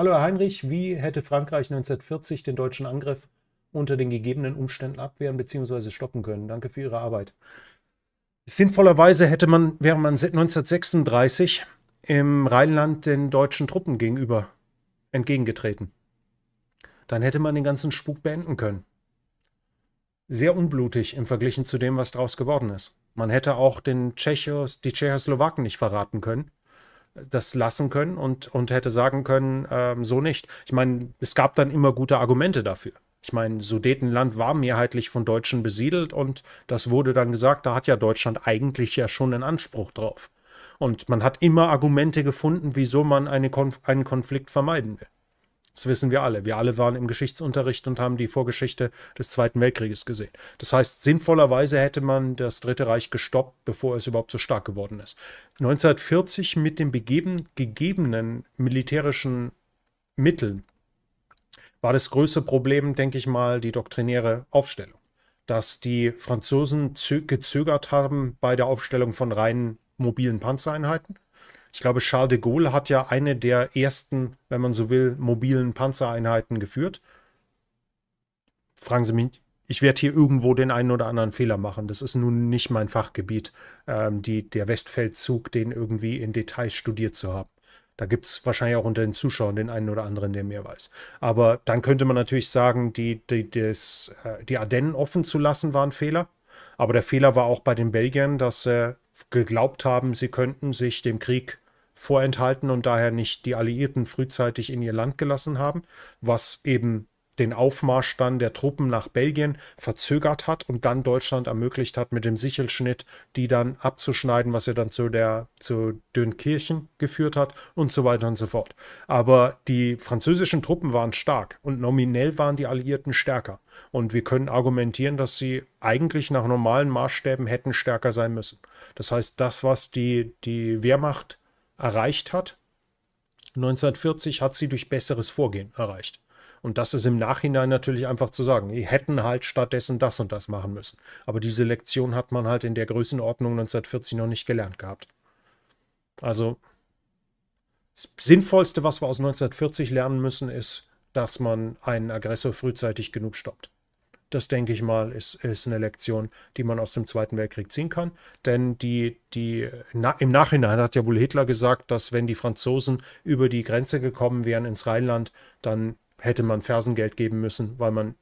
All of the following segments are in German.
Hallo Herr Heinrich, wie hätte Frankreich 1940 den deutschen Angriff unter den gegebenen Umständen abwehren bzw. stoppen können? Danke für Ihre Arbeit. Sinnvollerweise hätte man, wäre man 1936 im Rheinland den deutschen Truppen gegenüber entgegengetreten. Dann hätte man den ganzen Spuk beenden können. Sehr unblutig im Vergleich zu dem, was daraus geworden ist. Man hätte auch den Tschechos, die Tschechoslowaken nicht verraten können das lassen können und, und hätte sagen können, ähm, so nicht. Ich meine, es gab dann immer gute Argumente dafür. Ich meine, Sudetenland war mehrheitlich von Deutschen besiedelt und das wurde dann gesagt, da hat ja Deutschland eigentlich ja schon einen Anspruch drauf. Und man hat immer Argumente gefunden, wieso man eine Konf einen Konflikt vermeiden will. Das wissen wir alle. Wir alle waren im Geschichtsunterricht und haben die Vorgeschichte des Zweiten Weltkrieges gesehen. Das heißt, sinnvollerweise hätte man das Dritte Reich gestoppt, bevor es überhaupt so stark geworden ist. 1940 mit den begeben, gegebenen militärischen Mitteln war das größte Problem, denke ich mal, die doktrinäre Aufstellung. Dass die Franzosen gezögert haben bei der Aufstellung von reinen mobilen Panzereinheiten ich glaube, Charles de Gaulle hat ja eine der ersten, wenn man so will, mobilen Panzereinheiten geführt. Fragen Sie mich, ich werde hier irgendwo den einen oder anderen Fehler machen. Das ist nun nicht mein Fachgebiet, ähm, die, der Westfeldzug, den irgendwie in Details studiert zu haben. Da gibt es wahrscheinlich auch unter den Zuschauern den einen oder anderen, der mehr weiß. Aber dann könnte man natürlich sagen, die, die, das, äh, die Ardennen offen zu lassen, war ein Fehler. Aber der Fehler war auch bei den Belgiern, dass äh, geglaubt haben, sie könnten sich dem Krieg vorenthalten und daher nicht die Alliierten frühzeitig in ihr Land gelassen haben, was eben den Aufmarsch dann der Truppen nach Belgien verzögert hat und dann Deutschland ermöglicht hat, mit dem Sichelschnitt die dann abzuschneiden, was ja dann zu der zu Dönkirchen geführt hat und so weiter und so fort. Aber die französischen Truppen waren stark und nominell waren die Alliierten stärker. Und wir können argumentieren, dass sie eigentlich nach normalen Maßstäben hätten stärker sein müssen. Das heißt, das, was die, die Wehrmacht erreicht hat, 1940 hat sie durch besseres Vorgehen erreicht. Und das ist im Nachhinein natürlich einfach zu sagen, die hätten halt stattdessen das und das machen müssen. Aber diese Lektion hat man halt in der Größenordnung 1940 noch nicht gelernt gehabt. Also das Sinnvollste, was wir aus 1940 lernen müssen, ist, dass man einen Aggressor frühzeitig genug stoppt. Das denke ich mal, ist, ist eine Lektion, die man aus dem Zweiten Weltkrieg ziehen kann. Denn die, die, na, im Nachhinein hat ja wohl Hitler gesagt, dass wenn die Franzosen über die Grenze gekommen wären ins Rheinland, dann hätte man Fersengeld geben müssen, weil man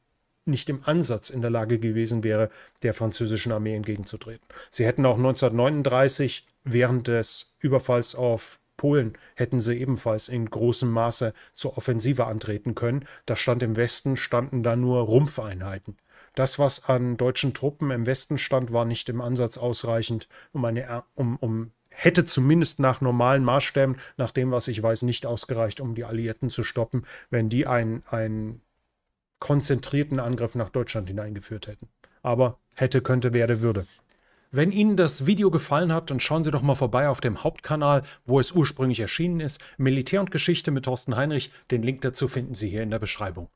nicht im Ansatz in der Lage gewesen wäre, der französischen Armee entgegenzutreten. Sie hätten auch 1939 während des Überfalls auf Polen hätten sie ebenfalls in großem Maße zur Offensive antreten können. Da stand im Westen, standen da nur Rumpfeinheiten. Das, was an deutschen Truppen im Westen stand, war nicht im Ansatz ausreichend, um, eine, um, um hätte zumindest nach normalen Maßstäben, nach dem, was ich weiß, nicht ausgereicht, um die Alliierten zu stoppen, wenn die einen, konzentrierten Angriff nach Deutschland hineingeführt hätten. Aber hätte, könnte, werde, würde. Wenn Ihnen das Video gefallen hat, dann schauen Sie doch mal vorbei auf dem Hauptkanal, wo es ursprünglich erschienen ist. Militär und Geschichte mit Thorsten Heinrich. Den Link dazu finden Sie hier in der Beschreibung.